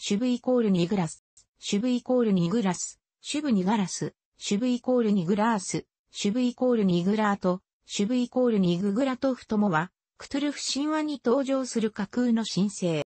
シュブイコールニグラス、シュブイコールニグラス、シュブニガラス、シュブイコールニグラース、シュブイコールニグラート、シュブイコールニググラトフともは、クトゥルフ神話に登場する架空の神聖。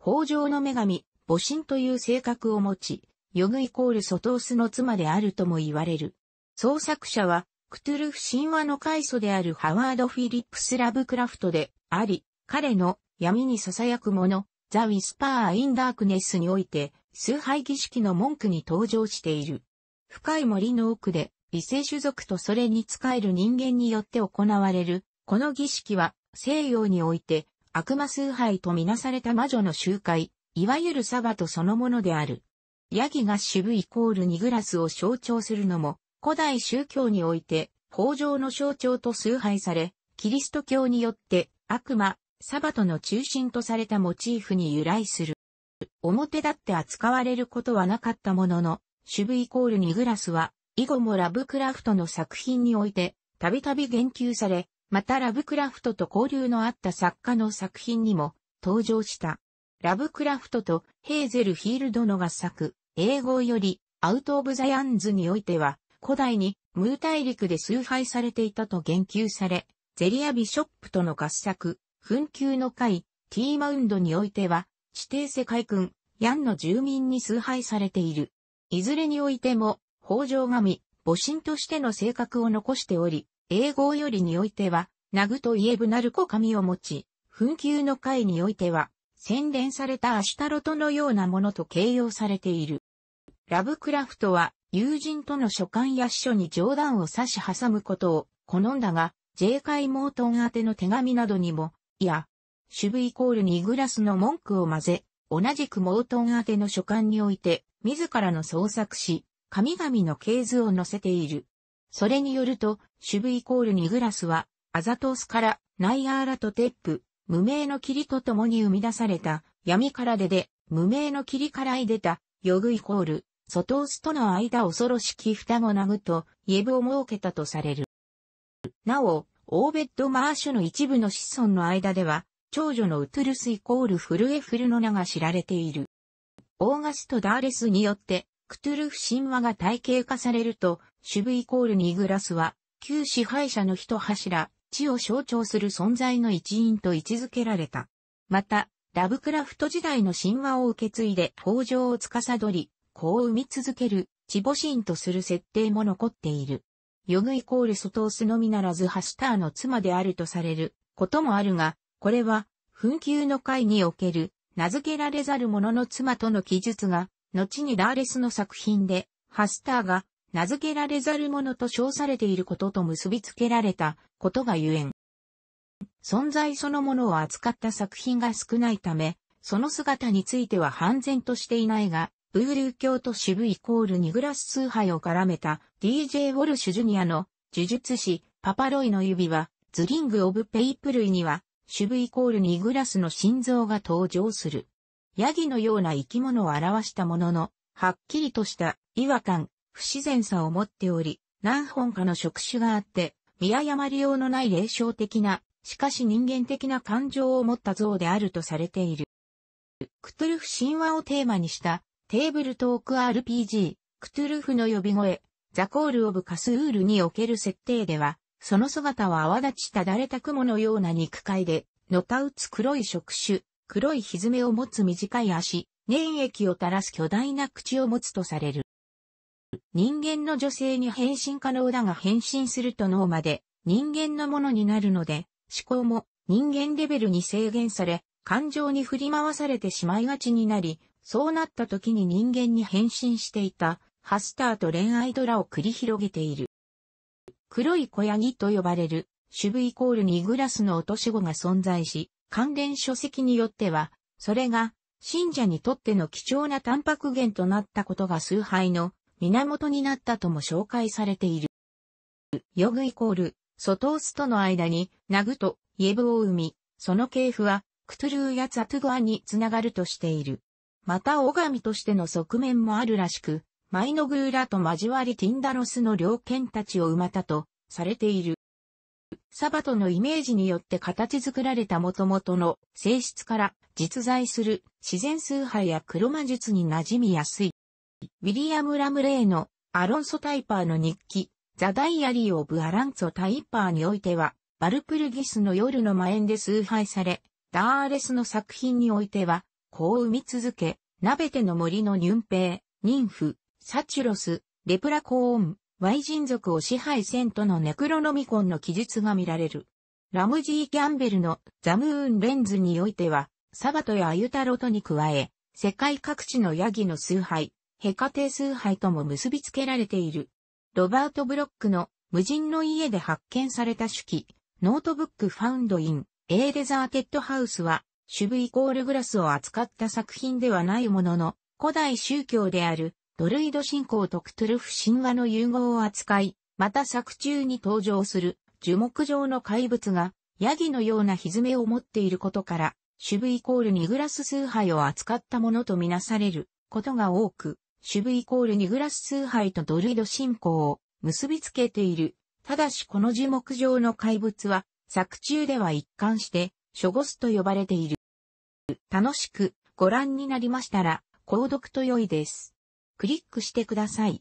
法上の女神、母神という性格を持ち、ヨグイコールソトースの妻であるとも言われる。創作者は、クトゥルフ神話の開祖であるハワード・フィリップス・ラブクラフトであり、彼の闇に囁く者、ザ・ウィスパー・イン・ダークネスにおいて、崇拝儀式の文句に登場している。深い森の奥で、異性種族とそれに仕える人間によって行われる、この儀式は、西洋において、悪魔崇拝とみなされた魔女の集会、いわゆるサバトそのものである。ヤギが渋イコールニグラスを象徴するのも、古代宗教において、法上の象徴と崇拝され、キリスト教によって悪魔、サバトの中心とされたモチーフに由来する。表だって扱われることはなかったものの、シュブイコールニグラスは、以後もラブクラフトの作品において、たびたび言及され、またラブクラフトと交流のあった作家の作品にも登場した。ラブクラフトとヘーゼル・ヒールドの合作、英語よりアウト・オブ・ザ・ヤンズにおいては、古代にムー大陸で崇拝されていたと言及され、ゼリア・ビショップとの合作、紛糾の会、ティーマウンドにおいては、指定世界君、ヤンの住民に崇拝されている。いずれにおいても、北条神、母神としての性格を残しており、英語よりにおいては、ナグとイエブナルコ神を持ち、紛糾の会においては、洗練されたアシュタロトのようなものと形容されている。ラブクラフトは、友人との書簡や秘書に冗談を差し挟むことを好んだが、J. 海モートン宛ての手紙などにも、や、主部イコールにグラスの文句を混ぜ、同じくモートン宛ての書簡において、自らの創作し、神々の系図を載せている。それによると、主部イコールにグラスは、アザトースからナイアーラとテップ、無名の霧と共に生み出された、闇から出で、無名の霧から出た、ヨグイコール、ソトースとの間恐ろしき双子なぐと、イエブを設けたとされる。なお、オーベッド・マーシュの一部の子孫の間では、長女のウトゥルスイコールフルエフルの名が知られている。オーガスト・ダーレスによって、クトゥルフ神話が体系化されると、シュブイコールニグラスは、旧支配者の一柱、地を象徴する存在の一員と位置づけられた。また、ラブクラフト時代の神話を受け継いで北条を司り、子を生み続ける、地母神とする設定も残っている。ヨグイコールソトースのみならずハシターの妻であるとされることもあるが、これは、紛糾の会における、名付けられざる者の妻との記述が、後にダーレスの作品で、ハスターが、名付けられざる者と称されていることと結びつけられたことがゆえん。存在そのものを扱った作品が少ないため、その姿については判然としていないが、ブールー教と支部イコールニグラス崇拝を絡めた DJ ウォルシュジュニアの呪術師パパロイの指はズリング・オブ・ペイプ類には支部イコールニグラスの心臓が登場する。ヤギのような生き物を表したものの、はっきりとした違和感、不自然さを持っており、何本かの触手があって、見誤りようのない霊障的な、しかし人間的な感情を持った像であるとされている。クトゥルフ神話をテーマにしたテーブルトーク RPG、クトゥルフの呼び声、ザコールオブカスウールにおける設定では、その姿は泡立ちただれた雲のような肉塊で、のたうつ黒い触手、黒いひずめを持つ短い足、粘液を垂らす巨大な口を持つとされる。人間の女性に変身可能だが変身すると脳まで人間のものになるので、思考も人間レベルに制限され、感情に振り回されてしまいがちになり、そうなった時に人間に変身していた、ハスターと恋愛ドラを繰り広げている。黒い小ヤギと呼ばれる、ュブイコールにグラスの落とし子が存在し、関連書籍によっては、それが、信者にとっての貴重なタンパク源となったことが崇拝の源になったとも紹介されている。ヨグイコール、ソトースとの間に、ナグとイエブを生み、その系譜は、クトゥルーやザトゥグアにつながるとしている。またオガミとしての側面もあるらしく、マイノグーラと交わりティンダロスの両剣たちを馬たとされている。サバトのイメージによって形作られた元々の性質から実在する自然崇拝や黒魔術に馴染みやすい。ウィリアム・ラムレイのアロンソ・タイパーの日記、ザ・ダイアリー・オブ・アランソ・タイパーにおいては、バルプルギスの夜の魔縁で崇拝され、ダーレスの作品においては、子を生み続け、ナベテの森のニュンペイ、ニンフ、サチュロス、レプラコーン、Y 人族を支配せんとのネクロノミコンの記述が見られる。ラムジー・キャンベルのザムーンレンズにおいては、サバトやアユタロトに加え、世界各地のヤギの崇拝、ヘカテ崇拝とも結びつけられている。ロバート・ブロックの無人の家で発見された手記、ノートブック・ファウンド・イン、エー・デザーテッド・ハウスは、主部イコールグラスを扱った作品ではないものの、古代宗教であるドルイド信仰とクトゥルフ神話の融合を扱い、また作中に登場する樹木状の怪物がヤギのようなひずめを持っていることから、主部イコールにグラス崇拝を扱ったものとみなされることが多く、主部イコールにグラス崇拝とドルイド信仰を結びつけている。ただしこの樹木状の怪物は作中では一貫してョゴスと呼ばれている。楽しくご覧になりましたら、購読と良いです。クリックしてください。